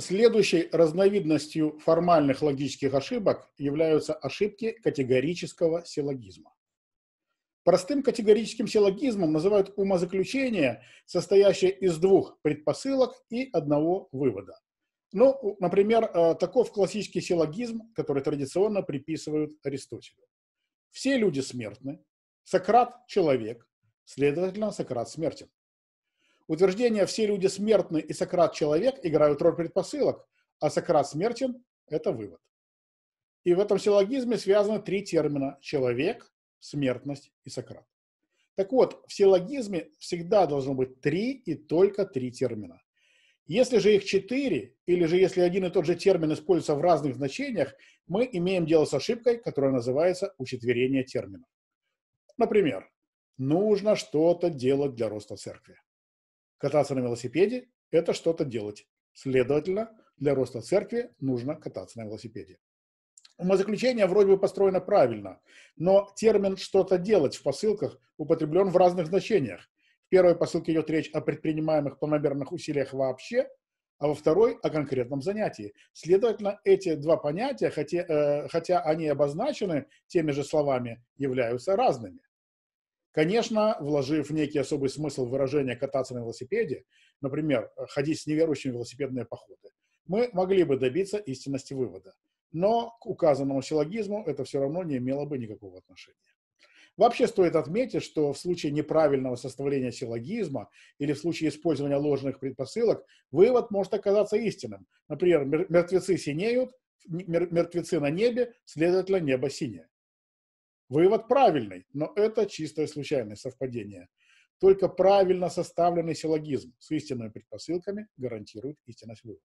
Следующей разновидностью формальных логических ошибок являются ошибки категорического силлогизма. Простым категорическим силлогизмом называют умозаключение, состоящее из двух предпосылок и одного вывода. Ну, например, э, таков классический силлогизм, который традиционно приписывают Аристотелю. Все люди смертны, Сократ – человек, следовательно, Сократ смертен. Утверждение «все люди смертны» и «Сократ – человек» играют роль предпосылок, а «Сократ смертен» – это вывод. И в этом силлогизме связаны три термина – человек, смертность и Сократ. Так вот, в силлогизме всегда должно быть три и только три термина. Если же их четыре, или же если один и тот же термин используется в разных значениях, мы имеем дело с ошибкой, которая называется учетверение терминов. Например, нужно что-то делать для роста церкви. Кататься на велосипеде – это что-то делать. Следовательно, для роста церкви нужно кататься на велосипеде. Умозаключение вроде бы построено правильно, но термин «что-то делать» в посылках употреблен в разных значениях. В первой посылке идет речь о предпринимаемых планомерных усилиях вообще, а во второй – о конкретном занятии. Следовательно, эти два понятия, хотя, э, хотя они обозначены теми же словами, являются разными. Конечно, вложив некий особый смысл выражения «кататься на велосипеде», например, э, ходить с неверующими велосипедные походы, мы могли бы добиться истинности вывода. Но к указанному силогизму это все равно не имело бы никакого отношения. Вообще стоит отметить, что в случае неправильного составления силогизма или в случае использования ложных предпосылок, вывод может оказаться истинным. Например, мертвецы синеют, мертвецы на небе, следовательно, небо синее. Вывод правильный, но это чистое случайное совпадение. Только правильно составленный силогизм с истинными предпосылками гарантирует истинность вывода.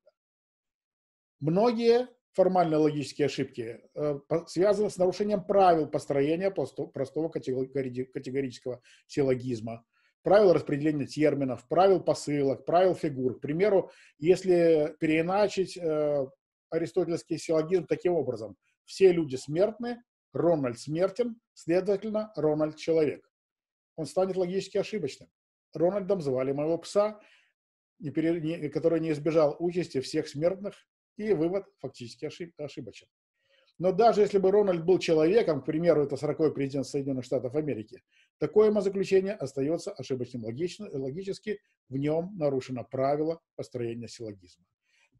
Многие формальные логические ошибки э, связаны с нарушением правил построения простого категорического силогизма, правил распределения терминов, правил посылок, правил фигур. К примеру, если переиначить э, аристотельский силогизм таким образом, все люди смертны, Рональд смертен, следовательно, Рональд человек. Он станет логически ошибочным. Рональдом звали моего пса, который не избежал участи всех смертных, и вывод фактически ошибочен. Но даже если бы Рональд был человеком, к примеру, это 40 президент Соединенных Штатов Америки, такое умозаключение остается ошибочным логично, логически, в нем нарушено правило построения силлогизма.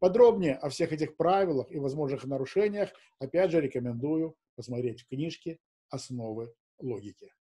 Подробнее о всех этих правилах и возможных нарушениях, опять же, рекомендую посмотреть в книжке «Основы логики».